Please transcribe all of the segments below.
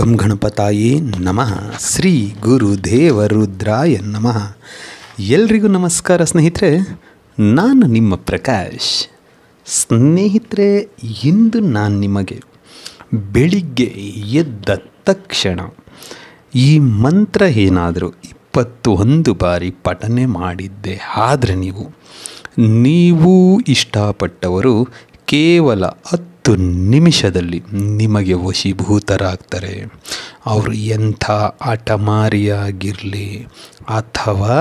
ಗಂ ಗಣಪತಾಯೇ ನಮಃ ಶ್ರೀ ಗುರು ದೇವರುದ್ರಾಯ ನಮಃ ಎಲ್ರಿಗೂ ನಮಸ್ಕಾರ ಸ್ನೇಹಿತರೆ ನಾನು ನಿಮ್ಮ ಪ್ರಕಾಶ್ ಸ್ನೇಹಿತರೆ ಇಂದು ನಾನು ನಿಮಗೆ ಬೆಳಿಗ್ಗೆ ಎದ್ದ ತಕ್ಷಣ ಈ ಮಂತ್ರ ಏನಾದರೂ ಇಪ್ಪತ್ತು ಒಂದು ಬಾರಿ ಪಠನೆ ಮಾಡಿದ್ದೆ ಆದರೆ ನೀವು ನೀವು ಇಷ್ಟಪಟ್ಟವರು ಕೇವಲ ಹತ್ತು ಹತ್ತು ನಿಮಿಷದಲ್ಲಿ ನಿಮಗೆ ವಶೀಭೂತರಾಗ್ತಾರೆ ಅವರು ಎಂಥ ಆಟಮಾರಿಯಾಗಿರಲಿ ಅಥವಾ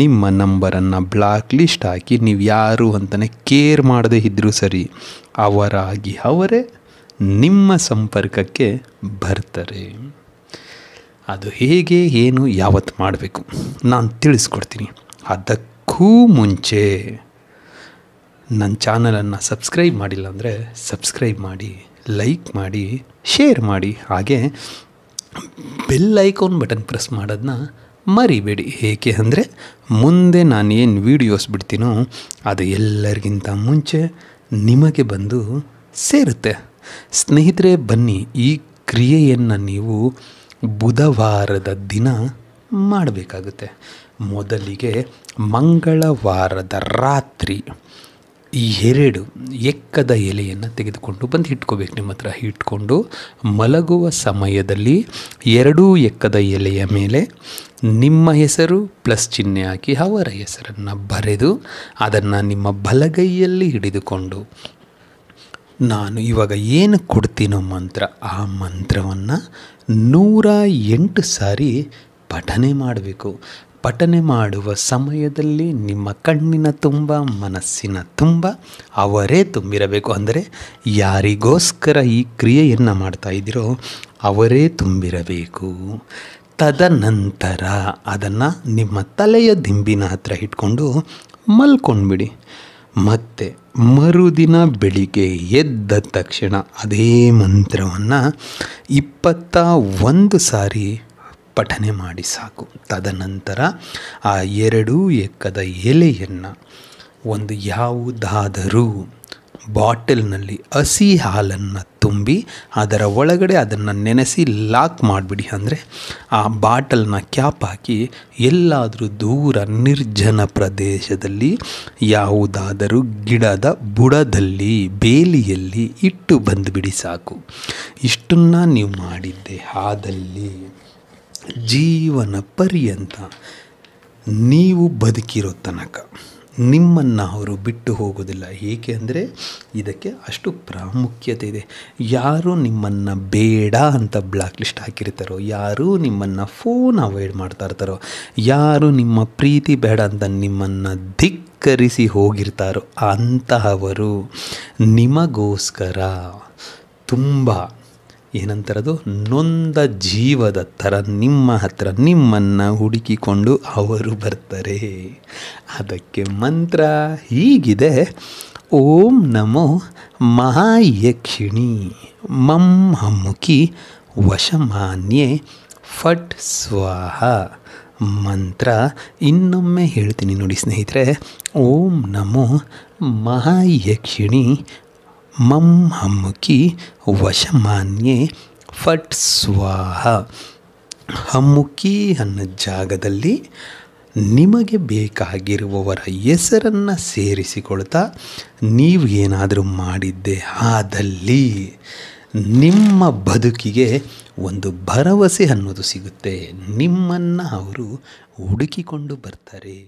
ನಿಮ್ಮ ನಂಬರನ್ನು ಬ್ಲಾಕ್ ಲಿಸ್ಟ್ ಹಾಕಿ ನೀವು ಯಾರು ಅಂತಲೇ ಕೇರ್ ಮಾಡದೇ ಇದ್ದರೂ ಸರಿ ಅವರಾಗಿ ಅವರೇ ನಿಮ್ಮ ಸಂಪರ್ಕಕ್ಕೆ ಬರ್ತಾರೆ ಅದು ಹೇಗೆ ಏನು ಯಾವತ್ತು ಮಾಡಬೇಕು ನಾನು ತಿಳಿಸ್ಕೊಡ್ತೀನಿ ಅದಕ್ಕೂ ಮುಂಚೆ ನನ್ನ ಚಾನಲನ್ನು ಸಬ್ಸ್ಕ್ರೈಬ್ ಮಾಡಿಲ್ಲ ಅಂದರೆ ಸಬ್ಸ್ಕ್ರೈಬ್ ಮಾಡಿ ಲೈಕ್ ಮಾಡಿ ಶೇರ್ ಮಾಡಿ ಹಾಗೆ ಬೆಲ್ ಐಕಾನ್ ಬಟನ್ ಪ್ರೆಸ್ ಮಾಡೋದನ್ನ ಮರಿಬೇಡಿ ಏಕೆ ಅಂದರೆ ಮುಂದೆ ನಾನು ಏನು ವೀಡಿಯೋಸ್ ಬಿಡ್ತೀನೋ ಅದು ಎಲ್ಲರಿಗಿಂತ ಮುಂಚೆ ನಿಮಗೆ ಬಂದು ಸೇರುತ್ತೆ ಸ್ನೇಹಿತರೆ ಬನ್ನಿ ಈ ಕ್ರಿಯೆಯನ್ನು ನೀವು ಬುಧವಾರದ ದಿನ ಮಾಡಬೇಕಾಗುತ್ತೆ ಮೊದಲಿಗೆ ಮಂಗಳವಾರದ ರಾತ್ರಿ ಈ ಎರಡು ಎಕ್ಕದ ಎಲೆಯನ್ನು ತೆಗೆದುಕೊಂಡು ಬಂದು ಇಟ್ಕೋಬೇಕು ನಿಮ್ಮ ಹತ್ರ ಇಟ್ಕೊಂಡು ಮಲಗುವ ಸಮಯದಲ್ಲಿ ಎರಡೂ ಎಕ್ಕದ ಎಲೆಯ ಮೇಲೆ ನಿಮ್ಮ ಹೆಸರು ಪ್ಲಸ್ ಚಿಹ್ನೆ ಹಾಕಿ ಅವರ ಹೆಸರನ್ನು ಬರೆದು ಅದನ್ನು ನಿಮ್ಮ ಬಲಗೈಯಲ್ಲಿ ಹಿಡಿದುಕೊಂಡು ನಾನು ಇವಾಗ ಏನು ಕೊಡ್ತೀನೋ ಮಂತ್ರ ಆ ಮಂತ್ರವನ್ನು ನೂರ ಎಂಟು ಸಾರಿ ಪಠನೆ ಮಾಡಬೇಕು ಪಠನೆ ಮಾಡುವ ಸಮಯದಲ್ಲಿ ನಿಮ್ಮ ಕಣ್ಣಿನ ತುಂಬ ಮನಸ್ಸಿನ ತುಂಬ ಅವರೇ ತುಂಬಿರಬೇಕು ಅಂದರೆ ಯಾರಿಗೋಸ್ಕರ ಈ ಕ್ರಿಯೆಯನ್ನು ಮಾಡ್ತಾ ಇದ್ದೀರೋ ಅವರೇ ತುಂಬಿರಬೇಕು ತದನಂತರ ಅದನ್ನು ನಿಮ್ಮ ತಲೆಯ ದಿಂಬಿನ ಹತ್ರ ಇಟ್ಕೊಂಡು ಮಲ್ಕೊಂಡ್ಬಿಡಿ ಮತ್ತು ಮರುದಿನ ಬೆಳಿಗ್ಗೆ ಎದ್ದ ತಕ್ಷಣ ಅದೇ ಮಂತ್ರವನ್ನು ಇಪ್ಪತ್ತ ಒಂದು ಸಾರಿ ಪಠನೆ ಮಾಡಿ ಸಾಕು ತದನಂತರ ಆ ಎರಡೂ ಎಕ್ಕದ ಎಲೆಯನ್ನು ಒಂದು ಯಾವುದಾದರೂ ಬಾಟಲ್ನಲ್ಲಿ ಹಸಿ ಹಾಲನ್ನು ತುಂಬಿ ಅದರ ಒಳಗಡೆ ಅದನ್ನು ನೆನೆಸಿ ಲಾಕ್ ಮಾಡಿಬಿಡಿ ಅಂದರೆ ಆ ಬಾಟಲ್ನ ಕ್ಯಾಪ್ ಹಾಕಿ ಎಲ್ಲಾದರೂ ದೂರ ನಿರ್ಜನ ಪ್ರದೇಶದಲ್ಲಿ ಯಾವುದಾದರೂ ಗಿಡದ ಬುಡದಲ್ಲಿ ಬೇಲಿಯಲ್ಲಿ ಇಟ್ಟು ಬಂದುಬಿಡಿ ಸಾಕು ಇಷ್ಟನ್ನು ನೀವು ಮಾಡಿದ್ದೆ ಆದಲ್ಲಿ ಜೀವನ ಪರ್ಯಂತ ನೀವು ಬದುಕಿರೋ ತನಕ ನಿಮ್ಮನ್ನು ಅವರು ಬಿಟ್ಟು ಹೋಗೋದಿಲ್ಲ ಏಕೆ ಅಂದರೆ ಇದಕ್ಕೆ ಅಷ್ಟು ಪ್ರಾಮುಖ್ಯತೆ ಇದೆ ಯಾರು ನಿಮ್ಮನ್ನು ಬೇಡ ಅಂತ ಬ್ಲಾಕ್ ಲಿಸ್ಟ್ ಹಾಕಿರ್ತಾರೋ ಯಾರು ನಿಮ್ಮನ್ನು ಫೋನ್ ಅವಾಯ್ಡ್ ಮಾಡ್ತಾ ಇರ್ತಾರೋ ಯಾರು ನಿಮ್ಮ ಪ್ರೀತಿ ಬೇಡ ಅಂತ ನಿಮ್ಮನ್ನು ಧಿಕ್ಕರಿಸಿ ಹೋಗಿರ್ತಾರೋ ಅಂತಹವರು ನಿಮಗೋಸ್ಕರ ತುಂಬ ಏನಂತಾರದು ನೊಂದ ಜೀವದ ಥರ ನಿಮ್ಮ ಹತ್ರ ನಿಮ್ಮನ್ನು ಹುಡುಕಿಕೊಂಡು ಅವರು ಬರ್ತಾರೆ ಅದಕ್ಕೆ ಮಂತ್ರ ಹೀಗಿದೆ ಓಂ ನಮೋ ಮಹಾಯಕ್ಷಿಣಿ ಮಂ ಹಮ್ಮುಖಿ ವಶಮಾನ್ಯೆ ಫಟ್ ಸ್ವಾಹ ಮಂತ್ರ ಇನ್ನೊಮ್ಮೆ ಹೇಳ್ತೀನಿ ನೋಡಿ ಸ್ನೇಹಿತರೆ ಓಂ ನಮೋ ಮಹಾಯಕ್ಷಿಣಿ ಮಂ ಹಮ್ಮುಕಿ ವಶಮಾನ್ಯೆ ಫಟ್ ಸ್ವಾಹ ಹಮ್ಮುಕಿ ಅನ್ನೋ ಜಾಗದಲ್ಲಿ ನಿಮಗೆ ಬೇಕಾಗಿರುವವರ ಹೆಸರನ್ನು ಸೇರಿಸಿಕೊಳ್ತಾ ನೀವು ಏನಾದರೂ ಮಾಡಿದ್ದೆ ಆದಲ್ಲಿ ನಿಮ್ಮ ಬದುಕಿಗೆ ಒಂದು ಭರವಸೆ ಅನ್ನೋದು ಸಿಗುತ್ತೆ ನಿಮ್ಮನ್ನು ಅವರು ಹುಡುಕಿಕೊಂಡು ಬರ್ತಾರೆ